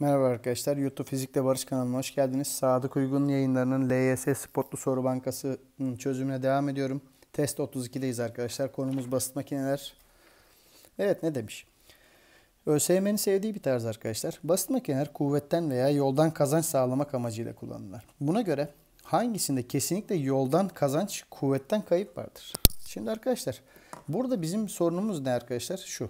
Merhaba arkadaşlar. YouTube Fizikte Barış kanalına hoş geldiniz. Sadık Uygun yayınlarının LYS Spotlu Soru Bankası çözümüne devam ediyorum. Test 32'deyiz arkadaşlar. Konumuz basit makineler. Evet ne demiş? ÖSYM'nin sevdiği bir tarz arkadaşlar. Basit makineler kuvvetten veya yoldan kazanç sağlamak amacıyla kullanılır. Buna göre hangisinde kesinlikle yoldan kazanç, kuvvetten kayıp vardır? Şimdi arkadaşlar burada bizim sorunumuz ne arkadaşlar? Şu.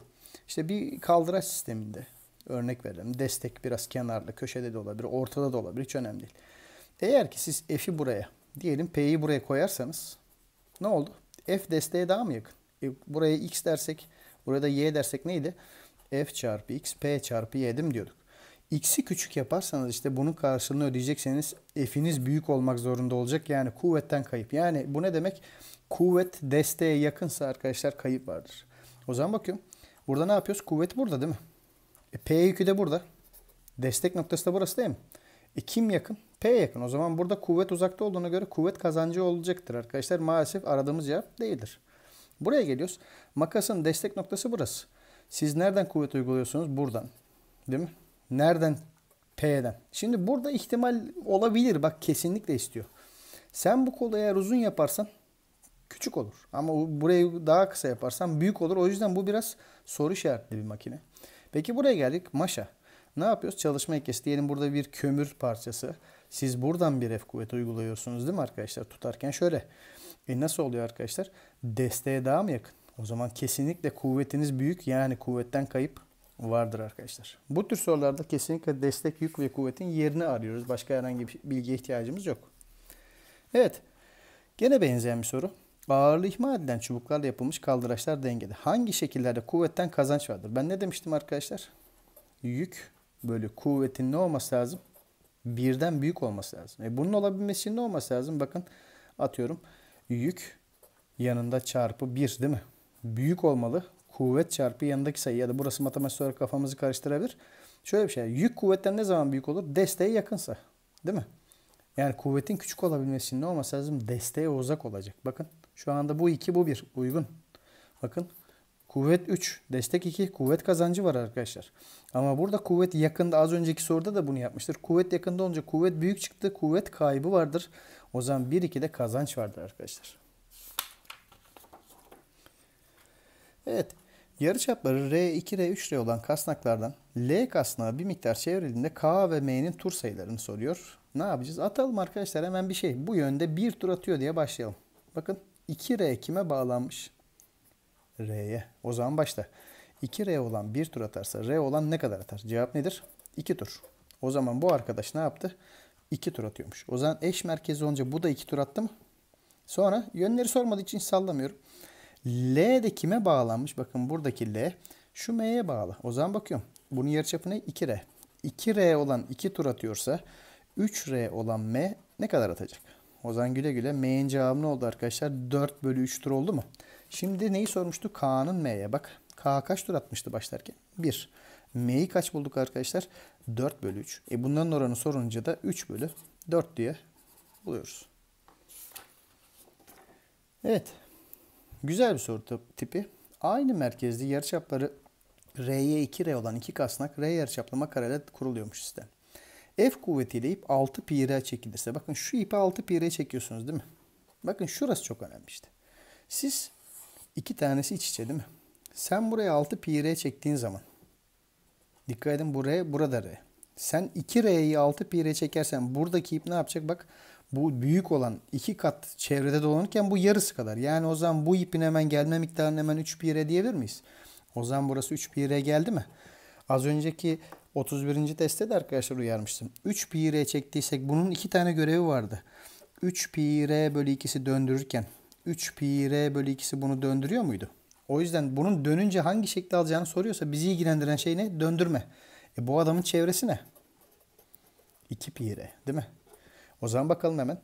İşte bir kaldıraç sisteminde Örnek verelim. Destek biraz kenarlı, köşede de olabilir, ortada da olabilir. Hiç önemli değil. Eğer ki siz f'i buraya, diyelim p'yi buraya koyarsanız ne oldu? F desteğe daha mı yakın? E, buraya x dersek, burada y dersek neydi? F çarpı x, p çarpı y'dim diyorduk. X'i küçük yaparsanız işte bunun karşılığını ödeyecekseniz F'iniz büyük olmak zorunda olacak. Yani kuvvetten kayıp. Yani bu ne demek? Kuvvet desteğe yakınsa arkadaşlar kayıp vardır. O zaman bakıyorum. Burada ne yapıyoruz? Kuvvet burada değil mi? E, P e yükü de burada. Destek noktası da burası değil mi? E, kim yakın? P e yakın. O zaman burada kuvvet uzakta olduğuna göre kuvvet kazancı olacaktır arkadaşlar. Maalesef aradığımız cevap değildir. Buraya geliyoruz. Makasın destek noktası burası. Siz nereden kuvvet uyguluyorsunuz? Buradan. Değil mi? Nereden? P'den. Şimdi burada ihtimal olabilir. Bak kesinlikle istiyor. Sen bu kolu eğer uzun yaparsan küçük olur. Ama burayı daha kısa yaparsan büyük olur. O yüzden bu biraz soru işaretli bir makine. Peki buraya geldik maşa. Ne yapıyoruz? Çalışma ekesi. Diyelim burada bir kömür parçası. Siz buradan bir F kuvveti uyguluyorsunuz değil mi arkadaşlar? Tutarken şöyle. E nasıl oluyor arkadaşlar? Desteğe daha mı yakın? O zaman kesinlikle kuvvetiniz büyük yani kuvvetten kayıp vardır arkadaşlar. Bu tür sorularda kesinlikle destek, yük ve kuvvetin yerini arıyoruz. Başka herhangi bir bilgiye ihtiyacımız yok. Evet. Gene benzeyen bir soru. Bağırlı ihmal edilen çubuklarla yapılmış kaldıraçlar dengede. Hangi şekillerde kuvvetten kazanç vardır? Ben ne demiştim arkadaşlar? Yük böyle kuvvetin ne olması lazım? Birden büyük olması lazım. E bunun olabilmesi için ne olması lazım? Bakın atıyorum yük yanında çarpı 1 değil mi? Büyük olmalı. Kuvvet çarpı yanındaki sayı ya da burası matematik olarak kafamızı karıştırabilir. Şöyle bir şey. Yük kuvvetten ne zaman büyük olur? Desteğe yakınsa. Değil mi? Yani kuvvetin küçük olabilmesi ne olması lazım? Desteğe uzak olacak. Bakın şu anda bu 2 bu 1 uygun. Bakın kuvvet 3 destek 2 kuvvet kazancı var arkadaşlar. Ama burada kuvvet yakında az önceki soruda da bunu yapmıştır. Kuvvet yakında olunca kuvvet büyük çıktı kuvvet kaybı vardır. O zaman 1 2 de kazanç vardır arkadaşlar. Evet yarı yarıçapları R2 R3 R olan kasnaklardan L kasnağı bir miktar çevrildiğinde K ve M'nin tur sayılarını soruyor. Ne yapacağız? Atalım arkadaşlar hemen bir şey. Bu yönde bir tur atıyor diye başlayalım. Bakın 2R kime bağlanmış? R'ye. O zaman başla. 2R olan bir tur atarsa R olan ne kadar atar? Cevap nedir? 2 tur. O zaman bu arkadaş ne yaptı? 2 tur atıyormuş. O zaman eş merkezi olunca bu da 2 tur attı mı? Sonra yönleri sormadığı için sallamıyorum. L de kime bağlanmış? Bakın buradaki L şu M'ye bağlı. O zaman bakıyorum. Bunun yarıçapı ne? 2R. 2R olan 2 tur atıyorsa 3R olan M ne kadar atacak? Ozan Güle Güle M'nin cevabı ne oldu arkadaşlar? 4 bölü 3 tur oldu mu? Şimdi neyi sormuştuk? K'nın M'ye bak. K kaç tur atmıştı başlarken? 1. M'yi kaç bulduk arkadaşlar? 4 bölü 3. E bunların oranı sorunca da 3 bölü 4 diye buluyoruz. Evet. Güzel bir soru tipi. Aynı merkezli yarıçapları R'ye 2R olan iki kasnak R yarıçaplı makarele kuruluyormuş sistem. F kuvvetiyle ip 6 pi r çekilirse. Bakın şu ipi 6 pi r çekiyorsunuz değil mi? Bakın şurası çok önemli işte. Siz iki tanesi iç içe değil mi? Sen buraya 6 pi r çektiğin zaman dikkat edin bu r burada r. Sen 2 r'yi 6 pi r çekersen buradaki ip ne yapacak? Bak bu büyük olan iki kat çevrede dolanırken bu yarısı kadar. Yani o zaman bu ipin hemen gelme miktarını hemen 3 pi r diyebilir miyiz? O zaman burası 3 pi r geldi mi? Az önceki 31. testte de arkadaşlar uyarmıştım. 3 pi r çektiysek bunun iki tane görevi vardı. 3 pi r bölü 2'si döndürürken 3 pi r bölü 2'si bunu döndürüyor muydu? O yüzden bunun dönünce hangi şekli alacağını soruyorsa bizi ilgilendiren şey ne? Döndürme. E bu adamın çevresi ne? 2 pi r değil mi? O zaman bakalım hemen.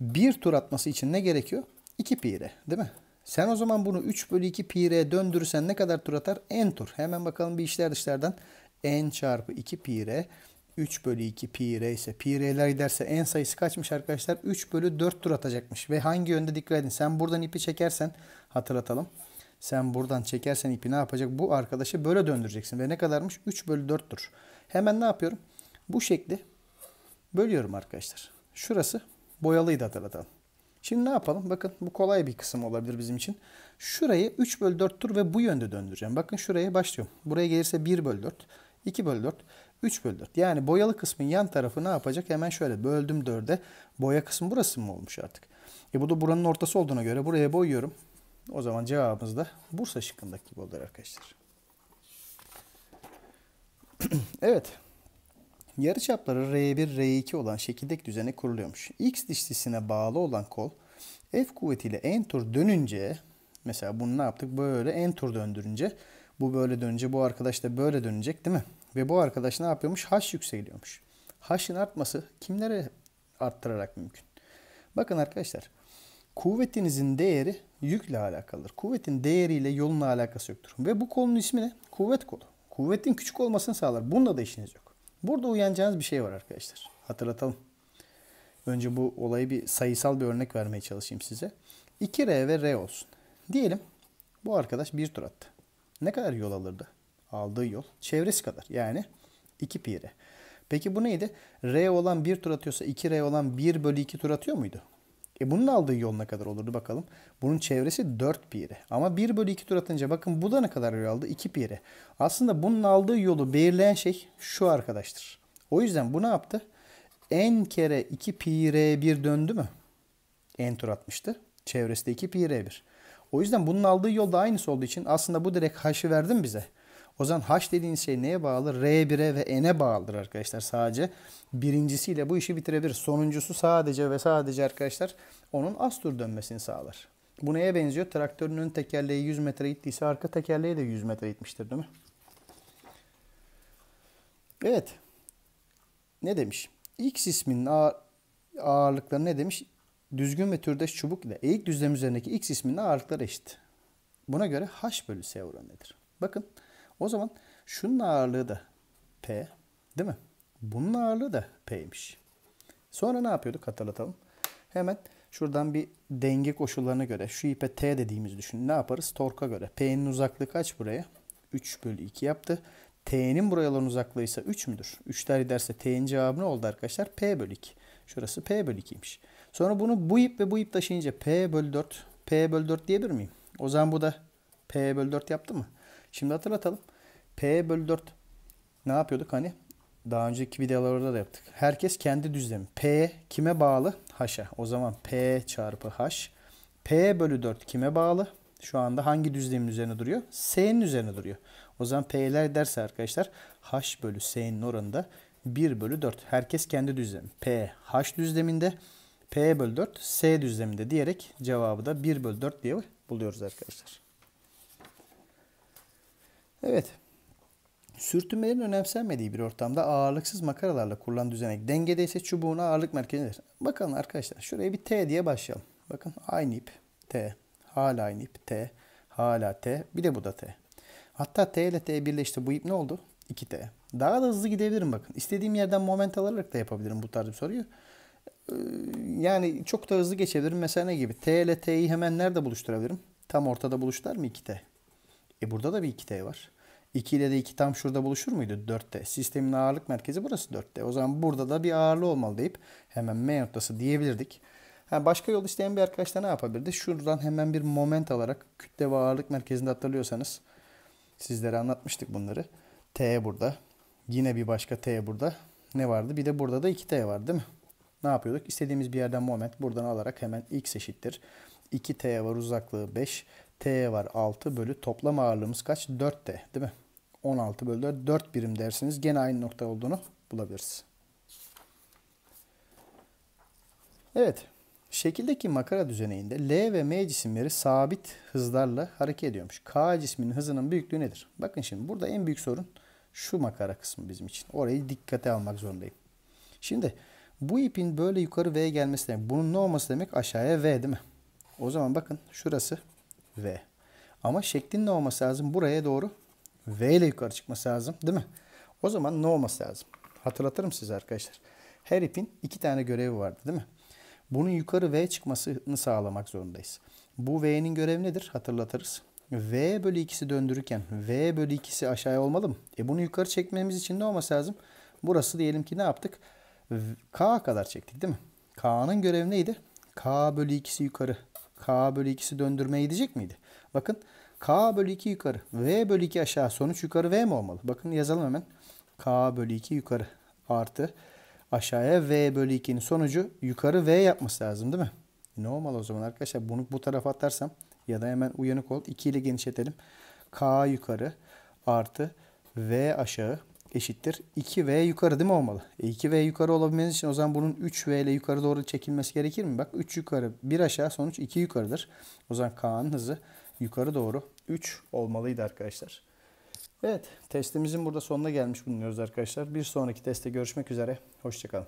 Bir tur atması için ne gerekiyor? 2 pi r değil mi? Sen o zaman bunu 3 bölü 2 pi r'ye döndürürsen ne kadar tur atar? En tur. Hemen bakalım bir işler dışlardan n çarpı 2 pi r 3 bölü 2 pi r ise pi r'ler giderse en sayısı kaçmış arkadaşlar? 3 bölü 4 tur atacakmış. Ve hangi yönde dikkat edin. Sen buradan ipi çekersen hatırlatalım. Sen buradan çekersen ipi ne yapacak? Bu arkadaşı böyle döndüreceksin. Ve ne kadarmış? 3 bölü 4 tur. Hemen ne yapıyorum? Bu şekli bölüyorum arkadaşlar. Şurası boyalıydı hatırlatalım. Şimdi ne yapalım? Bakın bu kolay bir kısım olabilir bizim için. Şurayı 3 bölü 4 tur ve bu yönde döndüreceğim. Bakın şuraya başlıyorum. Buraya gelirse 1 bölü 4. 2 bölü 4, 3 bölü 4. Yani boyalı kısmın yan tarafı ne yapacak? Hemen şöyle böldüm 4'e. Boya kısmı burası mı olmuş artık? E bu da buranın ortası olduğuna göre buraya boyuyorum. O zaman cevabımız da Bursa şıkkındaki gibi olur arkadaşlar. evet. Yarı çapları R1, R2 olan şekildeki düzene kuruluyormuş. X dişlisine bağlı olan kol F kuvvetiyle en tur dönünce mesela bunu ne yaptık? Böyle en tur döndürünce bu böyle dönünce bu arkadaş da böyle dönecek değil mi? Ve bu arkadaş ne yapıyormuş? H yükseliyormuş. H'ın artması kimlere arttırarak mümkün? Bakın arkadaşlar kuvvetinizin değeri yükle alakalıdır. Kuvvetin değeriyle yolun alakası yoktur. Ve bu kolun ismi ne? Kuvvet kolu. Kuvvetin küçük olmasını sağlar. Bunda da işiniz yok. Burada uyanacağınız bir şey var arkadaşlar. Hatırlatalım. Önce bu olayı bir sayısal bir örnek vermeye çalışayım size. 2R ve R olsun. Diyelim bu arkadaş bir tur attı ne kadar yol alırdı? Aldığı yol çevresi kadar. Yani 2 pi Peki bu neydi? R olan 1 tur atıyorsa 2R olan 1 bölü 2 tur atıyor muydu? E bunun aldığı yol ne kadar olurdu bakalım. Bunun çevresi 4 pi Ama 1 bölü 2 tur atınca bakın bu da ne kadar yol aldı? 2 pi Aslında bunun aldığı yolu belirleyen şey şu arkadaştır. O yüzden bu ne yaptı? N kere 2 pi r1 döndü mü? N tur atmıştı. Çevresi de 2 pi r1. O yüzden bunun aldığı yol da aynısı olduğu için aslında bu direkt haşı verdim bize. O zaman h dediğin şey neye bağlı? R1'e ve n'e bağlıdır arkadaşlar sadece. Birincisiyle bu işi bitirebilir. Sonuncusu sadece ve sadece arkadaşlar onun az tur dönmesini sağlar. Bu neye benziyor? Traktörün ön tekerleği 100 metre gittiyse arka tekerleği de 100 metre gitmiştir değil mi? Evet. Ne demiş? X isminin ağırlıkları ne demiş? düzgün ve türdeş çubuk ile eğik düzlem üzerindeki x isminde ağırlıklar eşit. Buna göre h bölü s oranı nedir? Bakın o zaman şunun ağırlığı da p değil mi? Bunun ağırlığı da p'ymiş. Sonra ne yapıyorduk hatırlatalım. Hemen şuradan bir denge koşullarına göre şu ipe t dediğimiz düşünün. Ne yaparız? Torka göre. P'nin uzaklığı kaç buraya? 3 bölü 2 yaptı. T'nin buraya olan uzaklığı ise 3 müdür? 3'ler giderse T'nin cevabı ne oldu arkadaşlar? P bölü 2. Şurası P bölü 2'ymiş. Sonra bunu bu ip ve bu ip taşıyınca P bölü 4. P bölü 4 diyebilir miyim? O zaman bu da P bölü 4 yaptı mı? Şimdi hatırlatalım. P bölü 4 ne yapıyorduk hani? Daha önceki videolarda da yaptık. Herkes kendi düzlemi. P kime bağlı? H'a. O zaman P çarpı H. P bölü 4 kime bağlı? Şu anda hangi düzlemin üzerine duruyor? S'nin üzerine duruyor. O zaman P'ler derse arkadaşlar H bölü S'nin oranında 1 bölü 4. Herkes kendi düzlemi. P H düzleminde. P bölü 4 S düzleminde diyerek cevabı da 1 bölü 4 diye buluyoruz arkadaşlar. Evet. Sürtünmelerin önemsenmediği bir ortamda ağırlıksız makaralarla kurulan düzenek dengede ise çubuğun ağırlık merkezidir. Bakalım arkadaşlar şuraya bir T diye başlayalım. Bakın aynı ip T. Hala aynı ip T. Hala T. Bir de bu da T. Hatta T ile T birleşti. Bu ip ne oldu? 2T. Daha da hızlı gidebilirim bakın. İstediğim yerden moment alarak da yapabilirim bu tarz bir soruyu yani çok da hızlı geçebilirim. Mesela ne gibi? T ile T'yi hemen nerede buluşturabilirim? Tam ortada buluştular mı 2T? E burada da bir 2T var. 2 ile de 2 tam şurada buluşur muydu? 4T. Sistemin ağırlık merkezi burası 4T. O zaman burada da bir ağırlığı olmalı deyip hemen M noktası diyebilirdik. Ha, başka yol isteyen bir arkadaş da ne yapabilirdi? Şuradan hemen bir moment alarak kütle ve ağırlık merkezinde hatırlıyorsanız sizlere anlatmıştık bunları. T burada. Yine bir başka T burada. Ne vardı? Bir de burada da 2T var değil mi? ne yapıyorduk? İstediğimiz bir yerden moment buradan alarak hemen x eşittir. 2t var uzaklığı 5. t var 6 bölü toplam ağırlığımız kaç? 4t değil mi? 16 bölü 4, 4 birim dersiniz. Gene aynı nokta olduğunu bulabiliriz. Evet. Şekildeki makara düzeneğinde L ve M cisimleri sabit hızlarla hareket ediyormuş. K cisminin hızının büyüklüğü nedir? Bakın şimdi burada en büyük sorun şu makara kısmı bizim için. Orayı dikkate almak zorundayım. Şimdi bu ipin böyle yukarı V gelmesi demek. Bunun ne olması demek? Aşağıya V değil mi? O zaman bakın şurası V. Ama şeklin ne olması lazım? Buraya doğru V ile yukarı çıkması lazım değil mi? O zaman ne olması lazım? Hatırlatırım size arkadaşlar. Her ipin iki tane görevi vardı değil mi? Bunun yukarı V çıkmasını sağlamak zorundayız. Bu V'nin görevi nedir? Hatırlatırız. V bölü ikisi döndürürken V bölü ikisi aşağıya olmalı mı? E bunu yukarı çekmemiz için ne olması lazım? Burası diyelim ki ne yaptık? K kadar çektik değil mi? K'nın görevi neydi? K bölü 2'si yukarı. K bölü 2'si döndürmeye gidecek miydi? Bakın K bölü 2 yukarı. V bölü 2 aşağı. Sonuç yukarı V mi olmalı? Bakın yazalım hemen. K bölü 2 yukarı artı aşağıya V bölü 2'nin sonucu yukarı V yapması lazım değil mi? Ne olmalı o zaman arkadaşlar? Bunu bu tarafa atarsam ya da hemen uyanık ol. 2 ile genişletelim. K yukarı artı V aşağı eşittir. 2V yukarı değil mi olmalı? E 2V yukarı olabilmeniz için o zaman bunun 3V ile yukarı doğru çekilmesi gerekir mi? Bak 3 yukarı 1 aşağı sonuç 2 yukarıdır. O zaman K'nın hızı yukarı doğru 3 olmalıydı arkadaşlar. Evet testimizin burada sonuna gelmiş bulunuyoruz arkadaşlar. Bir sonraki teste görüşmek üzere. Hoşçakalın.